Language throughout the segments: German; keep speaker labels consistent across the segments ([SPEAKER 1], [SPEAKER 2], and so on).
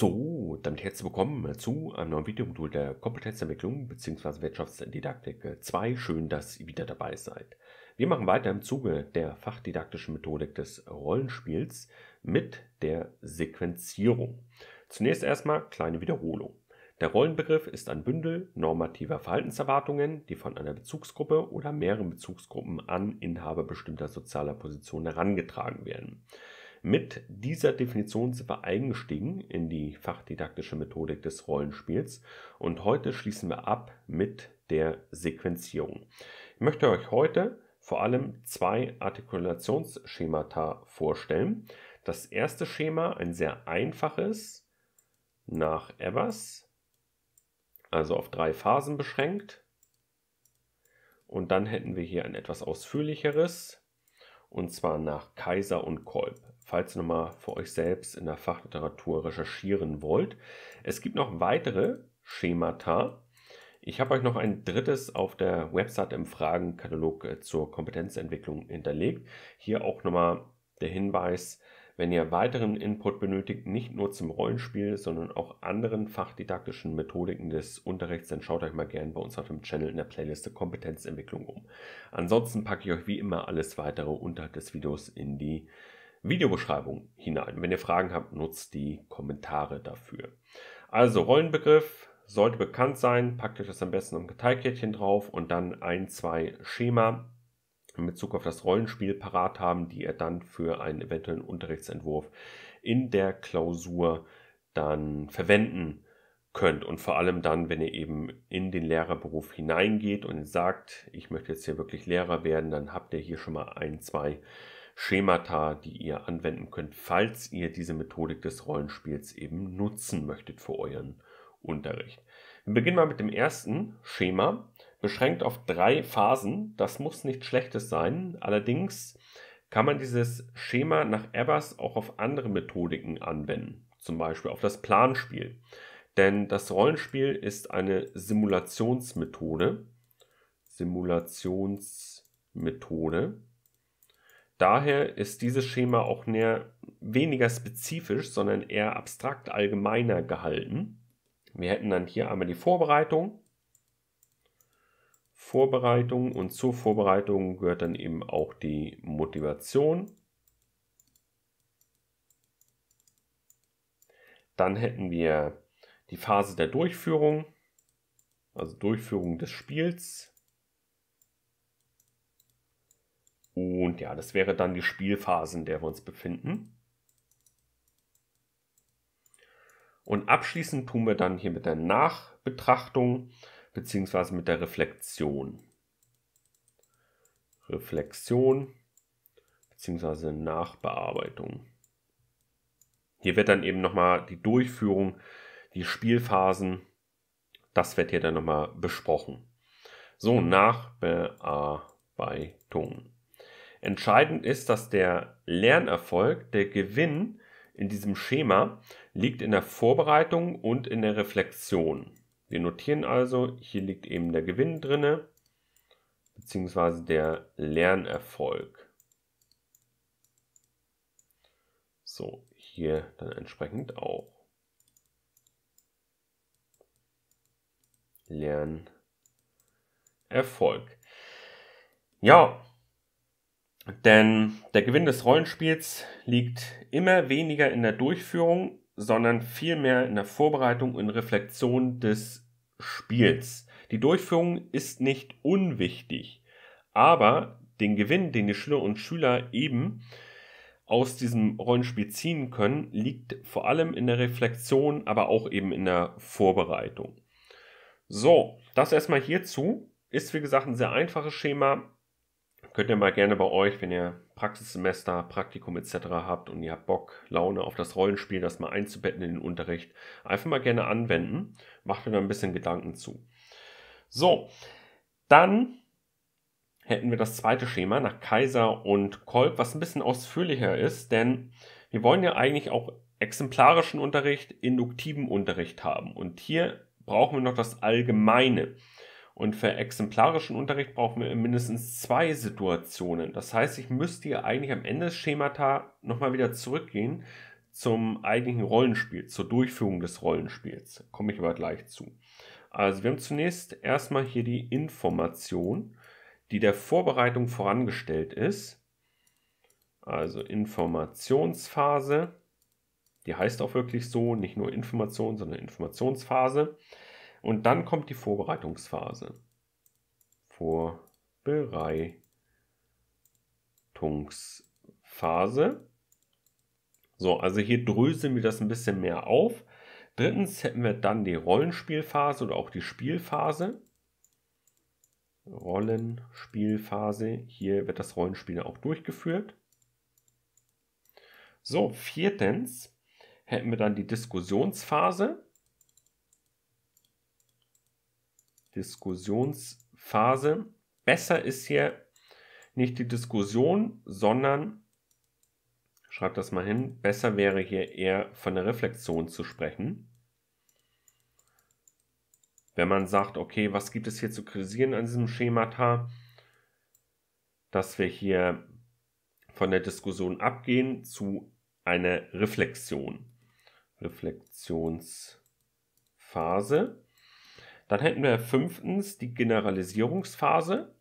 [SPEAKER 1] So, damit herzlich willkommen zu einem neuen Videomodul der Kompetenzentwicklung bzw. Wirtschaftsdidaktik 2. Schön, dass ihr wieder dabei seid. Wir machen weiter im Zuge der fachdidaktischen Methodik des Rollenspiels mit der Sequenzierung. Zunächst erstmal kleine Wiederholung. Der Rollenbegriff ist ein Bündel normativer Verhaltenserwartungen, die von einer Bezugsgruppe oder mehreren Bezugsgruppen an Inhaber bestimmter sozialer Positionen herangetragen werden. Mit dieser Definition sind wir eingestiegen in die fachdidaktische Methodik des Rollenspiels und heute schließen wir ab mit der Sequenzierung. Ich möchte euch heute vor allem zwei Artikulationsschemata vorstellen. Das erste Schema, ein sehr einfaches, nach Evers, also auf drei Phasen beschränkt. Und dann hätten wir hier ein etwas ausführlicheres, und zwar nach Kaiser und Kolb falls ihr nochmal für euch selbst in der Fachliteratur recherchieren wollt. Es gibt noch weitere Schemata. Ich habe euch noch ein drittes auf der Website im Fragenkatalog äh, zur Kompetenzentwicklung hinterlegt. Hier auch nochmal der Hinweis, wenn ihr weiteren Input benötigt, nicht nur zum Rollenspiel, sondern auch anderen fachdidaktischen Methodiken des Unterrichts, dann schaut euch mal gerne bei uns auf dem Channel in der Playliste Kompetenzentwicklung um. Ansonsten packe ich euch wie immer alles weitere unterhalb des Videos in die Videobeschreibung hinein. Wenn ihr Fragen habt, nutzt die Kommentare dafür. Also Rollenbegriff sollte bekannt sein, packt euch das am besten im Karteikärtchen drauf und dann ein, zwei Schema in Bezug auf das Rollenspiel parat haben, die ihr dann für einen eventuellen Unterrichtsentwurf in der Klausur dann verwenden könnt. Und vor allem dann, wenn ihr eben in den Lehrerberuf hineingeht und sagt, ich möchte jetzt hier wirklich Lehrer werden, dann habt ihr hier schon mal ein, zwei Schemata, die ihr anwenden könnt, falls ihr diese Methodik des Rollenspiels eben nutzen möchtet für euren Unterricht. Wir beginnen mal mit dem ersten Schema, beschränkt auf drei Phasen. Das muss nichts Schlechtes sein. Allerdings kann man dieses Schema nach Ebbers auch auf andere Methodiken anwenden, zum Beispiel auf das Planspiel. Denn das Rollenspiel ist eine Simulationsmethode. Simulationsmethode. Daher ist dieses Schema auch näher, weniger spezifisch, sondern eher abstrakt allgemeiner gehalten. Wir hätten dann hier einmal die Vorbereitung. Vorbereitung und zur Vorbereitung gehört dann eben auch die Motivation. Dann hätten wir die Phase der Durchführung, also Durchführung des Spiels, Und ja, das wäre dann die Spielphase, in der wir uns befinden. Und abschließend tun wir dann hier mit der Nachbetrachtung bzw. mit der Reflexion. Reflexion bzw. Nachbearbeitung. Hier wird dann eben nochmal die Durchführung, die Spielphasen, das wird hier dann nochmal besprochen. So, Nachbearbeitung. Entscheidend ist, dass der Lernerfolg, der Gewinn in diesem Schema liegt in der Vorbereitung und in der Reflexion. Wir notieren also, hier liegt eben der Gewinn drinne, beziehungsweise der Lernerfolg. So, hier dann entsprechend auch. Lernerfolg. Ja, denn der Gewinn des Rollenspiels liegt immer weniger in der Durchführung, sondern vielmehr in der Vorbereitung und Reflexion des Spiels. Die Durchführung ist nicht unwichtig, aber den Gewinn, den die Schüler und Schüler eben aus diesem Rollenspiel ziehen können, liegt vor allem in der Reflexion, aber auch eben in der Vorbereitung. So, das erstmal hierzu. Ist wie gesagt ein sehr einfaches Schema, Könnt ihr mal gerne bei euch, wenn ihr Praxissemester, Praktikum etc. habt und ihr habt Bock, Laune auf das Rollenspiel, das mal einzubetten in den Unterricht, einfach mal gerne anwenden. Macht mir da ein bisschen Gedanken zu. So, dann hätten wir das zweite Schema nach Kaiser und Kolb, was ein bisschen ausführlicher ist, denn wir wollen ja eigentlich auch exemplarischen Unterricht, induktiven Unterricht haben. Und hier brauchen wir noch das Allgemeine. Und für exemplarischen Unterricht brauchen wir mindestens zwei Situationen. Das heißt, ich müsste hier eigentlich am Ende des Schemata nochmal wieder zurückgehen zum eigentlichen Rollenspiel, zur Durchführung des Rollenspiels. Komme ich aber gleich zu. Also wir haben zunächst erstmal hier die Information, die der Vorbereitung vorangestellt ist. Also Informationsphase, die heißt auch wirklich so, nicht nur Information, sondern Informationsphase. Und dann kommt die Vorbereitungsphase. Vorbereitungsphase. So, also hier dröseln wir das ein bisschen mehr auf. Drittens hätten wir dann die Rollenspielphase oder auch die Spielphase. Rollenspielphase. Hier wird das Rollenspiel auch durchgeführt. So, viertens hätten wir dann die Diskussionsphase. Diskussionsphase. Besser ist hier nicht die Diskussion, sondern, schreibt das mal hin, besser wäre hier eher von der Reflexion zu sprechen. Wenn man sagt, okay, was gibt es hier zu kritisieren an diesem Schemata, dass wir hier von der Diskussion abgehen zu einer Reflexion. Reflexionsphase. Dann hätten wir fünftens die Generalisierungsphase,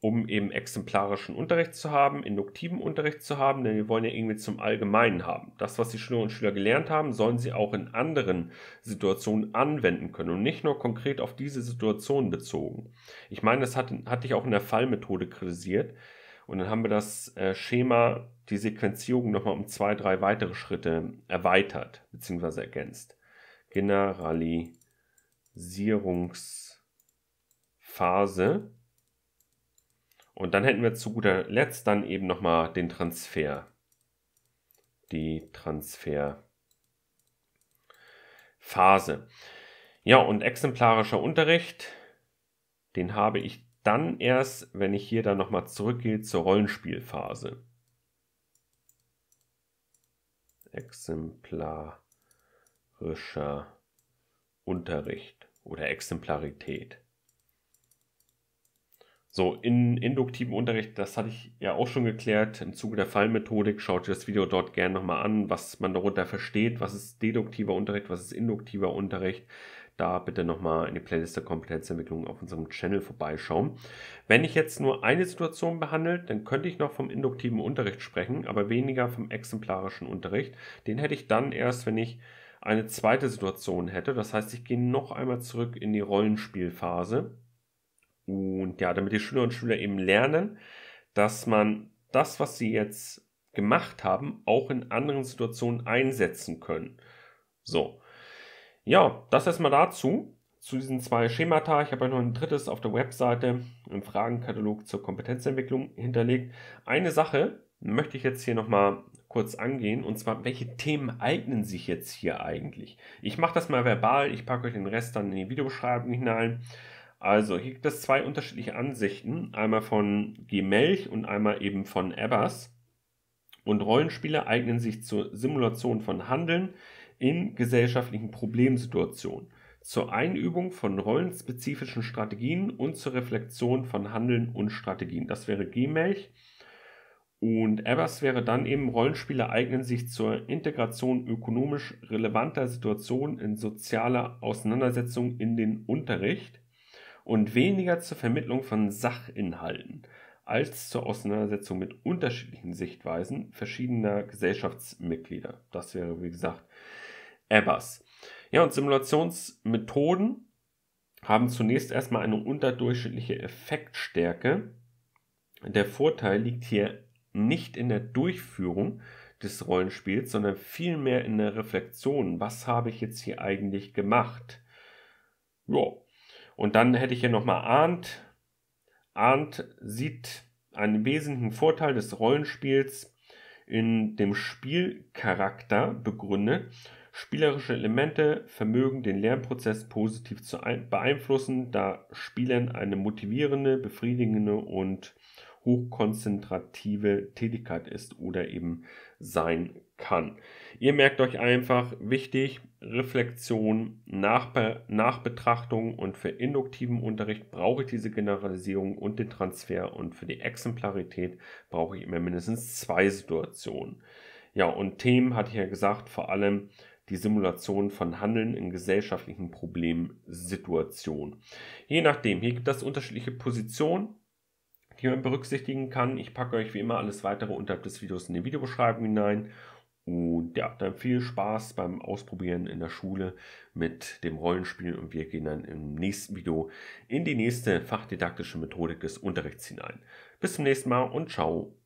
[SPEAKER 1] um eben exemplarischen Unterricht zu haben, induktiven Unterricht zu haben, denn wir wollen ja irgendwie zum Allgemeinen haben. Das, was die Schülerinnen und Schüler gelernt haben, sollen sie auch in anderen Situationen anwenden können und nicht nur konkret auf diese Situation bezogen. Ich meine, das hatte, hatte ich auch in der Fallmethode kritisiert. Und dann haben wir das äh, Schema, die Sequenzierung nochmal um zwei, drei weitere Schritte erweitert bzw. ergänzt. Generalisierung. Standardisierungsphase. Und dann hätten wir zu guter Letzt dann eben nochmal den Transfer. Die Transferphase. Ja, und exemplarischer Unterricht, den habe ich dann erst, wenn ich hier dann nochmal zurückgehe zur Rollenspielphase. Exemplarischer Unterricht oder Exemplarität. So, in induktivem Unterricht, das hatte ich ja auch schon geklärt, im Zuge der Fallmethodik, schaut ihr das Video dort gerne nochmal an, was man darunter versteht, was ist deduktiver Unterricht, was ist induktiver Unterricht. Da bitte nochmal in die Playlist der Kompetenzentwicklung auf unserem Channel vorbeischauen. Wenn ich jetzt nur eine Situation behandle, dann könnte ich noch vom induktiven Unterricht sprechen, aber weniger vom exemplarischen Unterricht. Den hätte ich dann erst, wenn ich eine zweite Situation hätte. Das heißt, ich gehe noch einmal zurück in die Rollenspielphase. Und ja, damit die Schülerinnen und Schüler eben lernen, dass man das, was sie jetzt gemacht haben, auch in anderen Situationen einsetzen können. So. Ja, das erstmal dazu, zu diesen zwei Schemata. Ich habe ja noch ein drittes auf der Webseite im Fragenkatalog zur Kompetenzentwicklung hinterlegt. Eine Sache möchte ich jetzt hier nochmal kurz angehen. Und zwar, welche Themen eignen sich jetzt hier eigentlich? Ich mache das mal verbal, ich packe euch den Rest dann in die Videobeschreibung hinein. Also, hier gibt es zwei unterschiedliche Ansichten. Einmal von G. und einmal eben von Ebbers. Und Rollenspiele eignen sich zur Simulation von Handeln in gesellschaftlichen Problemsituationen, zur Einübung von rollenspezifischen Strategien und zur Reflexion von Handeln und Strategien. Das wäre g und Abbas wäre dann eben, Rollenspiele eignen sich zur Integration ökonomisch relevanter Situationen in sozialer Auseinandersetzung in den Unterricht und weniger zur Vermittlung von Sachinhalten als zur Auseinandersetzung mit unterschiedlichen Sichtweisen verschiedener Gesellschaftsmitglieder. Das wäre, wie gesagt, Abbas. Ja, und Simulationsmethoden haben zunächst erstmal eine unterdurchschnittliche Effektstärke. Der Vorteil liegt hier Mhm. nicht in der Durchführung des Rollenspiels, sondern vielmehr in der Reflexion. Was habe ich jetzt hier eigentlich gemacht? Ja. Und dann hätte ich hier nochmal Ahnt. Ahnt sieht einen wesentlichen Vorteil des Rollenspiels in dem Spielcharakter begründet. Spielerische Elemente vermögen den Lernprozess positiv zu beeinflussen, da Spielern eine motivierende, befriedigende und hochkonzentrative Tätigkeit ist oder eben sein kann. Ihr merkt euch einfach, wichtig, Reflexion, Nachbe Nachbetrachtung und für induktiven Unterricht brauche ich diese Generalisierung und den Transfer und für die Exemplarität brauche ich immer mindestens zwei Situationen. Ja, und Themen hatte ich ja gesagt, vor allem die Simulation von Handeln in gesellschaftlichen Problemsituationen. Je nachdem, hier gibt es unterschiedliche Positionen die man berücksichtigen kann. Ich packe euch wie immer alles weitere unterhalb des Videos in die Videobeschreibung hinein. Und ja, dann viel Spaß beim Ausprobieren in der Schule mit dem Rollenspiel und wir gehen dann im nächsten Video in die nächste fachdidaktische Methodik des Unterrichts hinein. Bis zum nächsten Mal und ciao.